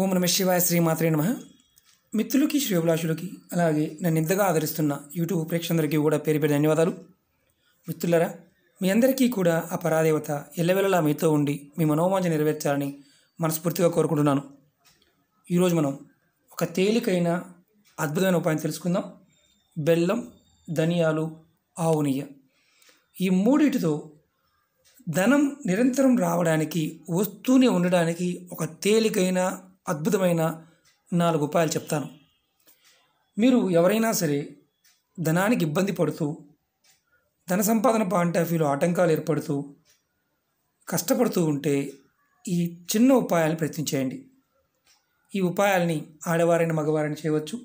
ఓం నమ శివాయ శ్రీమాత్రే నమ మిత్రులకి అభిలాషులకి అలాగే నన్ను ఇంతగా ఆదరిస్తున్న యూట్యూబ్ ప్రేక్షకులందరికీ కూడా పేరు పేరు ధన్యవాదాలు మిత్రులరా మీ అందరికీ కూడా ఆ పరాదేవత ఎల్లవెల్లలా మీతో ఉండి మీ మనోమాంజ నెరవేర్చాలని మనస్ఫూర్తిగా కోరుకుంటున్నాను ఈరోజు మనం ఒక తేలికైన అద్భుతమైన ఉపాయం తెలుసుకుందాం బెల్లం ధనియాలు ఆవు నెయ్యి ఈ మూడిటితో ధనం నిరంతరం రావడానికి వస్తూనే ఉండడానికి ఒక తేలికైన అద్భుతమైన నాలుగు ఉపాయాలు చెప్తాను మీరు ఎవరైనా సరే ధనానికి ఇబ్బంది పడుతూ ధన సంపాదన పాయింట్ ఆఫ్ వ్యూలో ఆటంకాలు ఏర్పడుతూ కష్టపడుతూ ఉంటే ఈ చిన్న ఉపాయాలను ప్రయత్నించేయండి ఈ ఉపాయాల్ని ఆడవారైన మగవారైన చేయవచ్చు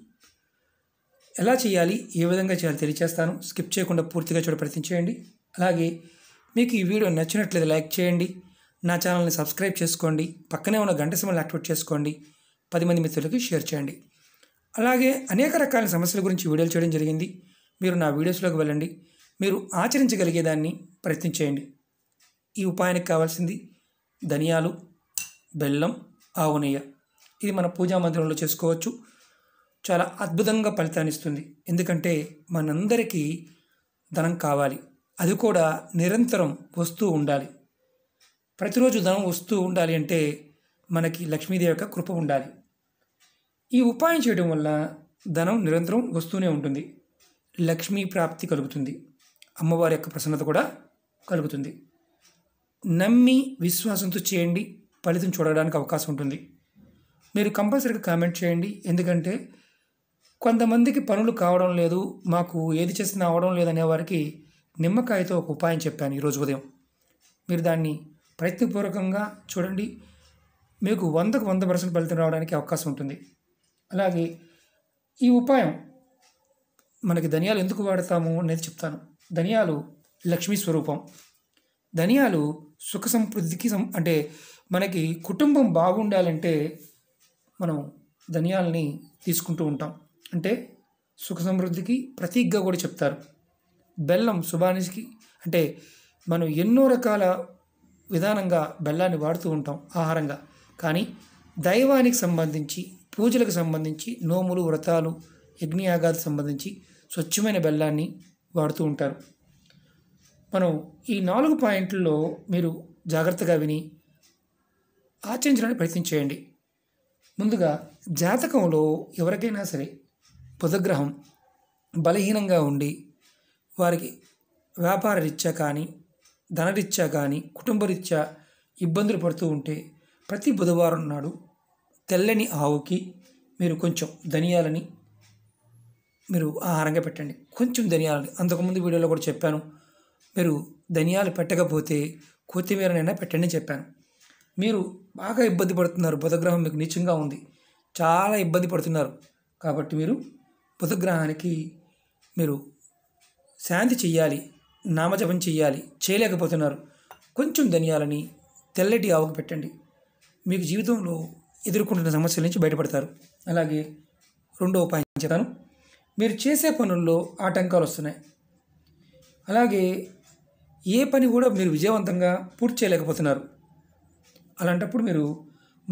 ఎలా చేయాలి ఏ విధంగా చేయాలి తెలియచేస్తాను స్కిప్ చేయకుండా పూర్తిగా చూడ ప్రయత్నించేయండి అలాగే మీకు ఈ వీడియో నచ్చినట్లయితే లైక్ చేయండి నా ఛానల్ని సబ్స్క్రైబ్ చేసుకోండి పక్కనే ఉన్న గంట సమయంలో యాక్టివేట్ చేసుకోండి పది మంది మిత్రులకి షేర్ చేయండి అలాగే అనేక రకాల సమస్యల గురించి వీడియోలు చేయడం జరిగింది మీరు నా వీడియోస్లోకి వెళ్ళండి మీరు ఆచరించగలిగేదాన్ని ప్రయత్నించేయండి ఈ ఉపాయానికి కావాల్సింది ధనియాలు బెల్లం ఆవు నెయ్య ఇది మన పూజా మందిరంలో చేసుకోవచ్చు చాలా అద్భుతంగా ఫలితాన్ని ఇస్తుంది ఎందుకంటే మనందరికీ ధనం కావాలి అది కూడా నిరంతరం వస్తూ ఉండాలి ప్రతిరోజు ధనం వస్తూ ఉండాలి అంటే మనకి లక్ష్మీదేవి యొక్క కృప ఉండాలి ఈ ఉపాయం చేయడం వల్ల ధనం నిరంతరం వస్తూనే ఉంటుంది లక్ష్మీ ప్రాప్తి కలుగుతుంది అమ్మవారి యొక్క ప్రసన్నత కూడా కలుగుతుంది నమ్మి విశ్వాసంతో చేయండి ఫలితం చూడడానికి అవకాశం ఉంటుంది మీరు కంపల్సరీగా కామెంట్ చేయండి ఎందుకంటే కొంతమందికి పనులు కావడం లేదు మాకు ఏది చేసినా అవడం లేదనే వారికి నిమ్మకాయతో ఒక ఉపాయం చెప్పాను ఈరోజు ఉదయం మీరు దాన్ని ప్రయత్నపూర్వకంగా చూడండి మీకు వందకు వంద పర్సెంట్ ఫలితం రావడానికి అవకాశం ఉంటుంది అలాగే ఈ ఉపాయం మనకి ధనియాలు ఎందుకు వాడతాము అనేది చెప్తాను ధనియాలు లక్ష్మీ స్వరూపం ధనియాలు సుఖ సంపృద్ధికి అంటే మనకి కుటుంబం బాగుండాలంటే మనం ధనియాలని తీసుకుంటూ ఉంటాం అంటే సుఖ సమృద్ధికి ప్రతీగ్గా కూడా చెప్తారు బెల్లం శుభానికి అంటే మనం ఎన్నో రకాల విధానంగా బెల్లాన్ని వాడుతూ ఉంటాం ఆహారంగా కానీ దైవానికి సంబంధించి పూజలకు సంబంధించి నోములు వ్రతాలు యజ్ఞయాగాలకు సంబంధించి స్వచ్ఛమైన బెల్లాన్ని వాడుతూ ఉంటారు మనం ఈ నాలుగు పాయింట్లలో మీరు జాగ్రత్తగా విని ఆచరించడానికి ప్రయత్నం చేయండి ముందుగా జాతకంలో ఎవరికైనా సరే బుధగ్రహం బలహీనంగా ఉండి వారికి వ్యాపార రీత్యా కానీ ధనరీత్యా కానీ కుటుంబరీత్యా ఇబ్బందులు పడుతూ ఉంటే ప్రతి బుధవారం నాడు తెల్లని ఆవుకి మీరు కొంచెం ధనియాలని మీరు ఆహారంగా పెట్టండి కొంచెం ధనియాలని అంతకుముందు వీడియోలో కూడా చెప్పాను మీరు ధనియాలు పెట్టకపోతే కొత్తిమీరనైనా పెట్టండి చెప్పాను మీరు బాగా ఇబ్బంది పడుతున్నారు బుధగ్రహం మీకు నీచంగా ఉంది చాలా ఇబ్బంది పడుతున్నారు కాబట్టి మీరు బుధగ్రహానికి మీరు శాంతి చెయ్యాలి నామజపం చేయాలి చేయలేకపోతున్నారు కొంచెం ధనియాలని తెల్లటి ఆవుకు పెట్టండి మీకు జీవితంలో ఎదుర్కొంటున్న సమస్యల నుంచి బయటపడతారు అలాగే రెండో ఉపాయం చేతాను మీరు చేసే పనుల్లో ఆటంకాలు వస్తున్నాయి అలాగే ఏ పని కూడా మీరు విజయవంతంగా పూర్తి చేయలేకపోతున్నారు అలాంటప్పుడు మీరు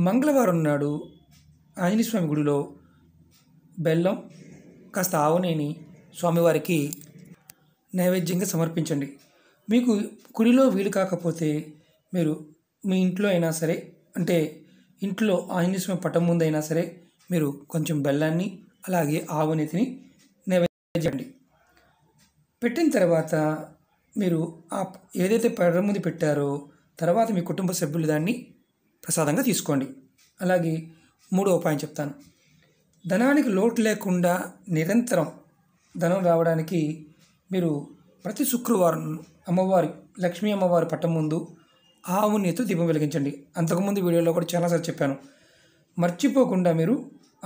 మంగళవారం నాడు ఆంజనేయ స్వామి గుడిలో బెల్లం కాస్త ఆవునేని స్వామివారికి నైవేద్యంగా సమర్పించండి మీకు గుడిలో వీలు కాకపోతే మీరు మీ ఇంట్లో అయినా సరే అంటే ఇంట్లో ఆంజనేయ పటం పటం ముందైనా సరే మీరు కొంచెం బెల్లాన్ని అలాగే ఆవనెతిని నైవేద్యండి పెట్టిన తర్వాత మీరు ఆ ఏదైతే పటం ముందు పెట్టారో తర్వాత మీ కుటుంబ సభ్యులు దాన్ని ప్రసాదంగా తీసుకోండి అలాగే మూడో ఉపాయం చెప్తాను ధనానికి లోటు లేకుండా నిరంతరం ధనం రావడానికి మీరు ప్రతి శుక్రవారం అమ్మవారి లక్ష్మీ అమ్మవారి పట్టం ముందు ఆవుని ఎత్తు దీపం వెలిగించండి అంతకుముందు వీడియోలో కూడా చాలాసార్లు చెప్పాను మర్చిపోకుండా మీరు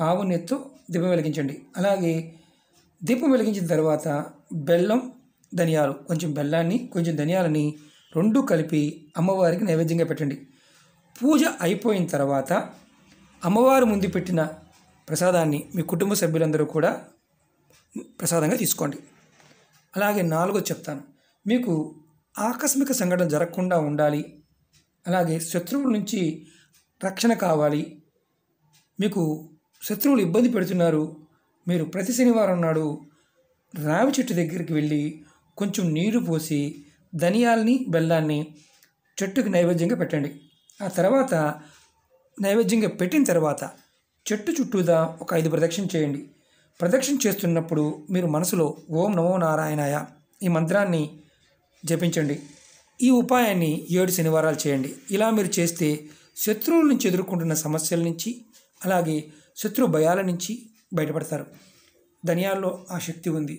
ఆవు ఎత్తు దీపం వెలిగించండి అలాగే దీపం వెలిగించిన తర్వాత బెల్లం ధనియాలు కొంచెం బెల్లాన్ని కొంచెం ధనియాలని రెండు కలిపి అమ్మవారికి నైవేద్యంగా పెట్టండి పూజ అయిపోయిన తర్వాత అమ్మవారి ముందు పెట్టిన ప్రసాదాన్ని మీ కుటుంబ సభ్యులందరూ కూడా ప్రసాదంగా తీసుకోండి అలాగే నాలుగో చెప్తాను మీకు ఆకస్మిక సంఘటన జరగకుండా ఉండాలి అలాగే శత్రువుల నుంచి రక్షణ కావాలి మీకు శత్రువులు ఇబ్బంది పెడుతున్నారు మీరు ప్రతి శనివారం నాడు రావి చెట్టు దగ్గరికి వెళ్ళి కొంచెం నీరు పోసి ధనియాల్ని బెల్లాన్ని చెట్టుకు నైవేద్యంగా పెట్టండి ఆ తర్వాత నైవేద్యంగా పెట్టిన తర్వాత చెట్టు చుట్టూదా ఒక ఐదు ప్రదక్షిణ చేయండి ప్రదక్షిణ చేస్తున్నప్పుడు మీరు మనసులో ఓం నమో నారాయణాయ ఈ మంత్రాన్ని జపించండి ఈ ఉపాయాన్ని ఏడు శనివారాలు చేయండి ఇలా మీరు చేస్తే శత్రువుల నుంచి ఎదుర్కొంటున్న సమస్యల నుంచి అలాగే శత్రు భయాల నుంచి బయటపడతారు ధనియాల్లో ఆ శక్తి ఉంది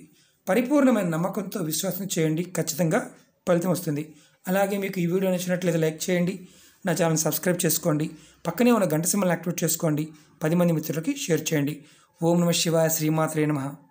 పరిపూర్ణమైన నమ్మకంతో విశ్వాసం చేయండి ఖచ్చితంగా ఫలితం వస్తుంది అలాగే మీకు ఈ వీడియో నచ్చినట్లయితే లైక్ చేయండి నా ఛానల్ సబ్స్క్రైబ్ చేసుకోండి పక్కనే ఉన్న గంట సింబల్ యాక్టివేట్ చేసుకోండి పది మంది మిత్రులకి షేర్ చేయండి ओम नमः शिवाय श्रीमात्रे नमः